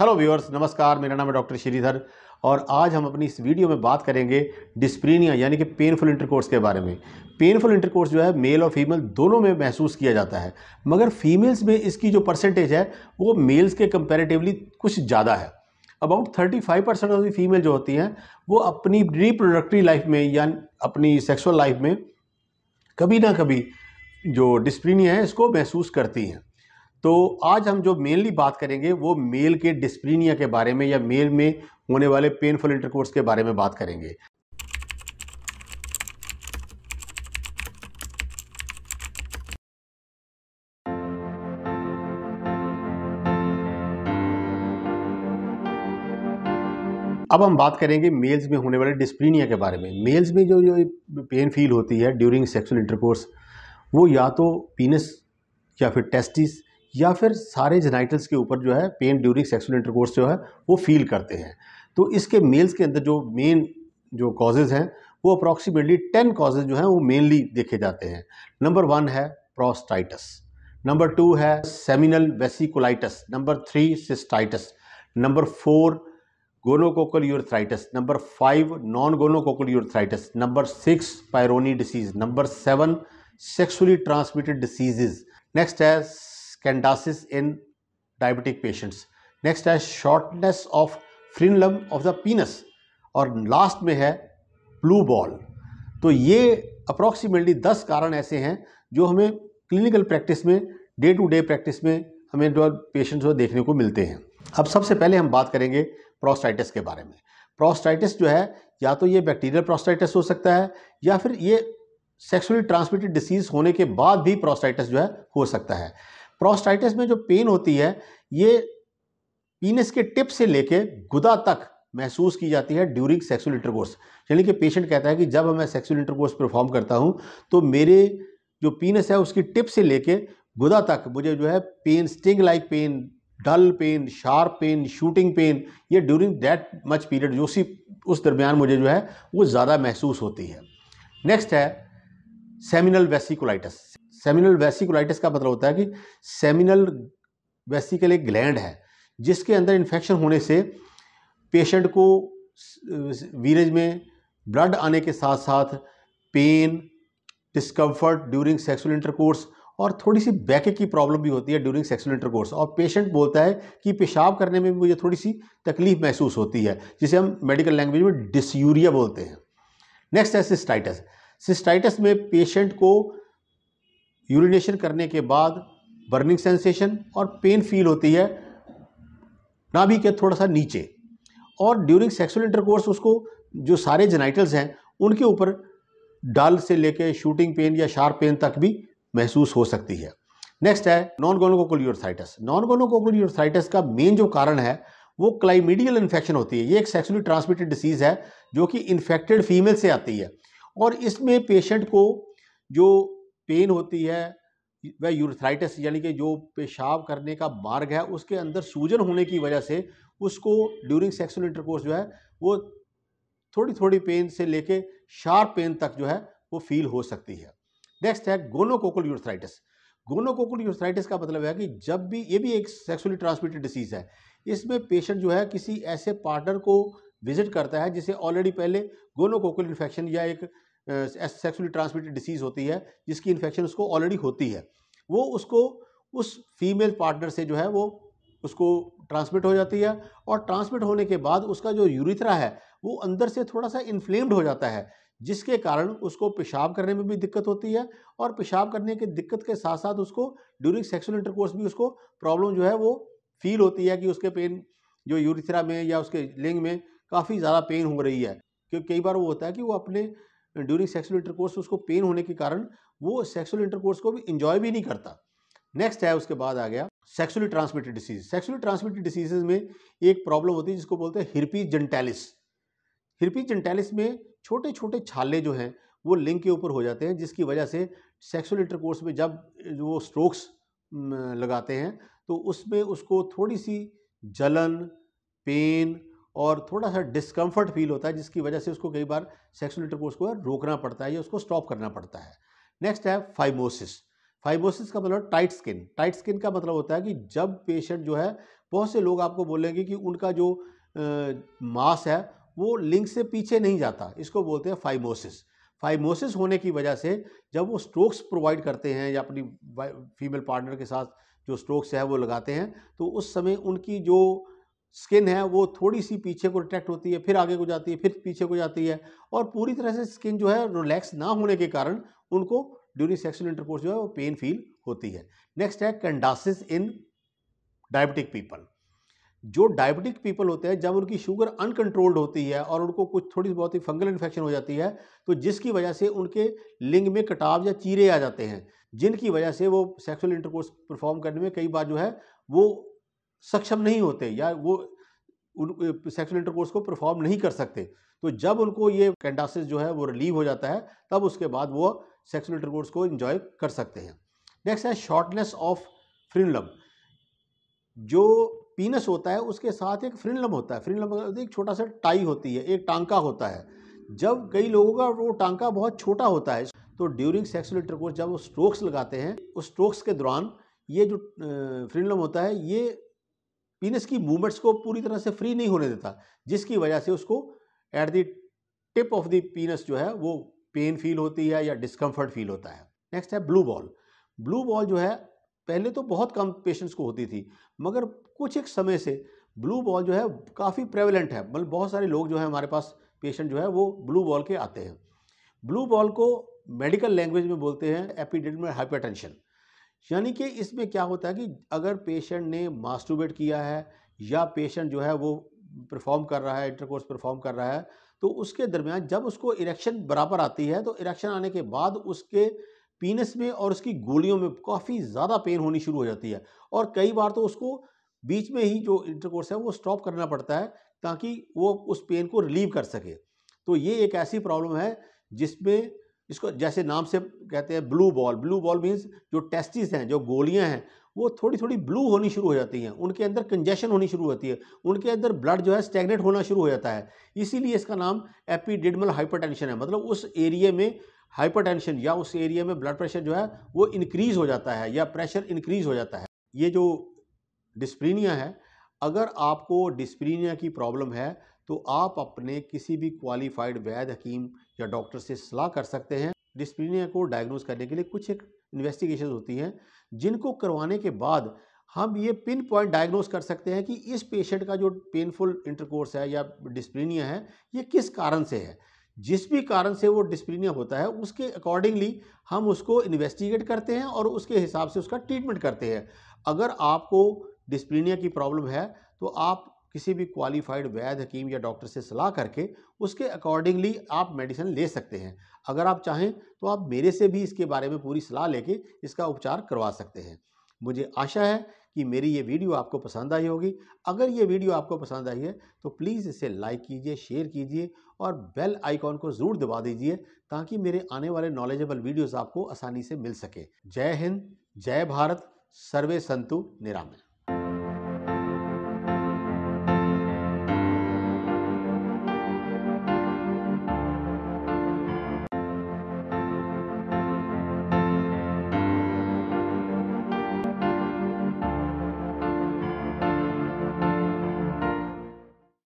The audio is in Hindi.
हेलो व्यूअर्स नमस्कार मेरा नाम है डॉक्टर श्रीधर और आज हम अपनी इस वीडियो में बात करेंगे डिस्प्रीनिया यानी कि पेनफुल इंटरकोर्स के बारे में पेनफुल इंटरकोर्स जो है मेल और फीमेल दोनों में महसूस किया जाता है मगर फीमेल्स में इसकी जो परसेंटेज है वो मेल्स के कंपेरेटिवली कुछ ज़्यादा है about thirty five percent of female जो होती हैं वो अपनी रिप्रोडक्टिव लाइफ में या अपनी सेक्सुअल लाइफ में कभी ना कभी जो डिस्प्रीनिया है इसको महसूस करती हैं तो आज हम जो मेनली बात करेंगे वो मेल के डिस्प्रीनिया के बारे में या मेल में होने वाले पेनफुल इंटरकोर्स के बारे में बात करेंगे अब हम बात करेंगे मेल्स में होने वाले डिस्प्रीनिया के बारे में मेल्स में जो जो पेन फील होती है ड्यूरिंग सेक्सुअल इंटरकोर्स वो या तो पीनस या फिर टेस्टिस या फिर सारे जेनाइटल्स के ऊपर जो है पेन ड्यूरिंग सेक्सुअल इंटरकोर्स जो है वो फील करते हैं तो इसके मेल्स के अंदर जो मेन जो कॉजेज़ हैं वो अप्रॉक्सीमेटली टेन कॉजेज जो हैं वो मेनली देखे जाते हैं नंबर वन है प्रोस्टाइटस नंबर टू है seminal vesiculitis number three cystitis number four gonococcal urethritis number five non gonococcal urethritis number six Peyronie disease number seven sexually transmitted diseases next है scandasis in diabetic patients. Next है shortness of frenulum of the penis और लास्ट में है ब्लू बॉल तो ये अप्रॉक्सीमेटली दस कारण ऐसे हैं जो हमें क्लिनिकल प्रैक्टिस में डे टू डे प्रैक्टिस में हमें जो पेशेंट्स को देखने को मिलते हैं अब सबसे पहले हम बात करेंगे प्रोस्टाइटिस के बारे में प्रोस्टाइटिस जो है या तो ये बैक्टीरियल प्रोस्टाइटिस हो सकता है या फिर ये सेक्सुअली ट्रांसमिटेड डिसीज़ होने के बाद भी प्रोस्टाइटिस जो है हो सकता है प्रोस्टाइटिस में जो पेन होती है ये पीनस के टिप से लेके गुदा तक महसूस की जाती है ड्यूरिंग सेक्सुअल इंटरकोर्स यानी कि पेशेंट कहता है कि जब मैं सेक्सुअल इंटरकोर्स परफॉर्म करता हूँ तो मेरे जो पीनस है उसकी टिप से लेके गुदा तक मुझे जो है pain sting like pain dull pain sharp pain shooting pain ये ड्यूरिंग दैट मच पीरियड जो उसी उस दरमियान मुझे जो है वो ज़्यादा महसूस होती है नेक्स्ट है सेमिनल वेसिकुलाइटिस सेमिनल वेसिकुलाइटिस का मतलब होता है कि सेमिनल वेसिकल एक ग्लैंड है जिसके अंदर इन्फेक्शन होने से पेशेंट को वीरेज में ब्लड आने के साथ साथ pain discomfort during sexual intercourse और थोड़ी सी बैके की प्रॉब्लम भी होती है ड्यूरिंग सेक्सुअल इंटरकोर्स और पेशेंट बोलता है कि पेशाब करने में मुझे थोड़ी सी तकलीफ महसूस होती है जिसे हम मेडिकल लैंग्वेज में डिसयूरिया बोलते हैं नेक्स्ट है सिस्टाइटस सिस्टाइटस में पेशेंट को यूरिनेशन करने के बाद बर्निंग सेंसेशन और पेन फील होती है नाभि के थोड़ा सा नीचे और ड्यूरिंग सेक्सुअल इंटरकोर्स उसको जो सारे जेनाइटल्स हैं उनके ऊपर डाल से लेके शूटिंग पेन या शार्प पेन तक भी महसूस हो सकती है नेक्स्ट है नॉन गोनोकोकुलियोर्थाइटिस नॉन गोनोकोकुलियोर्थाइटिस का मेन जो कारण है वो क्लाइमीडियल इन्फेक्शन होती है ये एक सेक्सुअली ट्रांसमिटेड डिसीज़ है जो कि इन्फेक्टेड फीमेल से आती है और इसमें पेशेंट को जो पेन होती है वह यूरथराइटिस यानी कि जो पेशाब करने का मार्ग है उसके अंदर सूजन होने की वजह से उसको ड्यूरिंग सेक्सुअल इंटरकोर्स जो है वो थोड़ी थोड़ी पेन से लेके शार्प पेन तक जो है वो फील हो सकती है नेक्स्ट है गोनोकोकल यूरथराइटिस गोनोकोकल यूरथराइटिस का मतलब है कि जब भी ये भी एक सेक्सुअली ट्रांसमिटेड डिसीज़ है इसमें पेशेंट जो है किसी ऐसे पार्टनर को विजिट करता है जिसे ऑलरेडी पहले गोनोकोकल इन्फेक्शन या एक सेक्सुअली ट्रांसमिटेड डिसीज़ होती है जिसकी इन्फेक्शन उसको ऑलरेडी होती है वो उसको उस फीमेल पार्टनर से जो है वो उसको ट्रांसमिट हो जाती है और ट्रांसमिट होने के बाद उसका जो यूरिथ्रा है वो अंदर से थोड़ा सा इन्फ्लेम्ड हो जाता है जिसके कारण उसको पेशाब करने में भी दिक्कत होती है और पेशाब करने की दिक्कत के साथ साथ उसको ड्यूरिंग सेक्सुअल इंटरकोर्स भी उसको प्रॉब्लम जो है वो फील होती है कि उसके पेन जो यूरिथ्रा में या उसके लिंग में काफ़ी ज़्यादा पेन हो रही है क्योंकि कई बार वो होता है कि वो अपने ड्यूरिंग सेक्सुअल इंटरकोर्स उसको पेन होने के कारण वो सेक्सुअल इंटरकोर्स को भी इंजॉय भी नहीं करता नेक्स्ट है उसके बाद आ गया sexually transmitted disease sexually transmitted diseases में एक प्रॉब्लम होती है जिसको बोलते हैं हिरपीज जेंटेलिस हिरपीज जेंटेलिस में छोटे छोटे छाले जो हैं वो लिंग के ऊपर हो जाते हैं जिसकी वजह से सेक्सुअल इंटरकोर्स में जब वो स्ट्रोक्स लगाते हैं तो उसमें उसको थोड़ी सी जलन पेन और थोड़ा सा डिस्कम्फर्ट फील होता है जिसकी वजह से उसको कई बार सेक्सुअल इंटरकोर्स को रोकना पड़ता है या उसको स्टॉप करना पड़ता है नेक्स्ट है फाइमोसिस फाइमोसिस का मतलब टाइट स्किन टाइट स्किन का मतलब होता है कि जब पेशेंट जो है बहुत से लोग आपको बोलेंगे कि उनका जो मास है वो लिंक से पीछे नहीं जाता इसको बोलते हैं फाइमोसिस फाइमोसिस होने की वजह से जब वो स्ट्रोक्स प्रोवाइड करते हैं या अपनी फीमेल पार्टनर के साथ जो स्ट्रोक्स है वो लगाते हैं तो उस समय उनकी जो स्किन है वो थोड़ी सी पीछे को रिट्रैक्ट होती है फिर आगे को जाती है फिर पीछे को जाती है और पूरी तरह से स्किन जो है रिलैक्स ना होने के कारण उनको ड्यूरिंग सेक्सुअल इंटरकोर्स जो है वो पेन फील होती है नेक्स्ट है कंडासिस इन डायबिटिक पीपल जो डायबिटिक पीपल होते हैं जब उनकी शुगर अनकंट्रोल्ड होती है और उनको कुछ थोड़ी बहुत ही फंगल इन्फेक्शन हो जाती है तो जिसकी वजह से उनके लिंग में कटाव या चीरे आ जाते हैं जिनकी वजह से वो सेक्सुअल इंटरकोर्स परफॉर्म करने में कई बार जो है वो सक्षम नहीं होते या वो उन सेक्सुअल इंटरकोर्स को परफॉर्म नहीं कर सकते तो जब उनको ये कैंडासिस जो है वो रिलीव हो जाता है तब उसके बाद वो सेक्सुअल इंटरकोर्स को इन्जॉय कर सकते हैं नेक्स्ट है शॉर्टनेस ऑफ फ्रिनलम जो पीनस होता है उसके साथ एक फ्रिनलम होता है फ्रिनलम मतलब एक छोटा सा टाई होती है एक टांका होता है जब कई लोगों का वो टांका बहुत छोटा होता है तो ड्यूरिंग सेक्सुअल इंटरकोर्स जब वो स्ट्रोक्स लगाते हैं उस स्ट्रोक्स के दौरान ये जो फ्रिनलम होता है ये पीनस की मूवमेंट्स को पूरी तरह से फ्री नहीं होने देता जिसकी वजह से उसको at the tip of the penis जो है वो पेन फील होती है या डिस्कम्फर्ट फील होता है नेक्स्ट है ब्लू बॉल ब्लू बॉल जो है पहले तो बहुत कम पेशेंट्स को होती थी मगर कुछ एक समय से ब्लू बॉल जो है काफ़ी प्रेवलेंट है मतलब बहुत सारे लोग जो है हमारे पास पेशेंट जो है वो ब्लू बॉल के आते हैं ब्लू बॉल को मेडिकल लैंग्वेज में बोलते हैं एपिडेडमिक हाइपरटेंशन यानी कि इसमें क्या होता है कि अगर पेशेंट ने मास्टूबेट किया है या पेशेंट जो है वो परफॉर्म कर रहा है इंटरकोर्स परफॉर्म कर रहा है तो उसके दरमियान जब उसको इरेक्शन बराबर आती है तो इरेक्शन आने के बाद उसके पीनस में और उसकी गोलियों में काफ़ी ज़्यादा पेन होनी शुरू हो जाती है और कई बार तो उसको बीच में ही जो इंटरकोर्स है वो स्टॉप करना पड़ता है ताकि वो उस पेन को रिलीव कर सके तो ये एक ऐसी प्रॉब्लम है जिसमें इसको जैसे नाम से कहते हैं blue ball blue ball means जो टेस्टिस हैं जो गोलियां हैं वो थोड़ी थोड़ी ब्लू होनी शुरू हो जाती हैं उनके अंदर कंजेशन होनी शुरू होती है उनके अंदर ब्लड जो है स्टेगनेट होना शुरू हो जाता है इसीलिए इसका नाम एपीडिडमल हाइपरटेंशन है मतलब उस एरिए में हाइपरटेंशन या उस एरिया में ब्लड प्रेशर जो है वो इंक्रीज़ हो जाता है या प्रेशर इंक्रीज़ हो जाता है ये जो डिस्प्रीनिया है अगर आपको डिस्प्रीनिया की प्रॉब्लम है तो आप अपने किसी भी क्वालिफाइड वैद्य हकीम या डॉक्टर से सलाह कर सकते हैं डिस्प्लिनिया को डायग्नोज करने के लिए कुछ एक इन्वेस्टिगेशन होती हैं जिनको करवाने के बाद हम ये पिन पॉइंट डायग्नोज कर सकते हैं कि इस पेशेंट का जो पेनफुल इंटरकोर्स है या डिस्प्लिनिया है ये किस कारण से है जिस भी कारण से वो डिस्प्लिनिया होता है उसके अकॉर्डिंगली हम उसको इन्वेस्टिगेट करते हैं और उसके हिसाब से उसका ट्रीटमेंट करते हैं अगर आपको डिस्प्लिनिया की प्रॉब्लम है तो आप किसी भी क्वालिफाइड वैध हकीम या डॉक्टर से सलाह करके उसके अकॉर्डिंगली आप मेडिसिन ले सकते हैं अगर आप चाहें तो आप मेरे से भी इसके बारे में पूरी सलाह लेके इसका उपचार करवा सकते हैं मुझे आशा है कि मेरी ये वीडियो आपको पसंद आई होगी अगर ये वीडियो आपको पसंद आई है तो प्लीज़ इसे लाइक कीजिए शेयर कीजिए और बेल आइकॉन को ज़रूर दबा दीजिए ताकि मेरे आने वाले नॉलेजेबल वीडियोज़ आपको आसानी से मिल सके जय हिंद जय भारत सर्वे संतु निरामय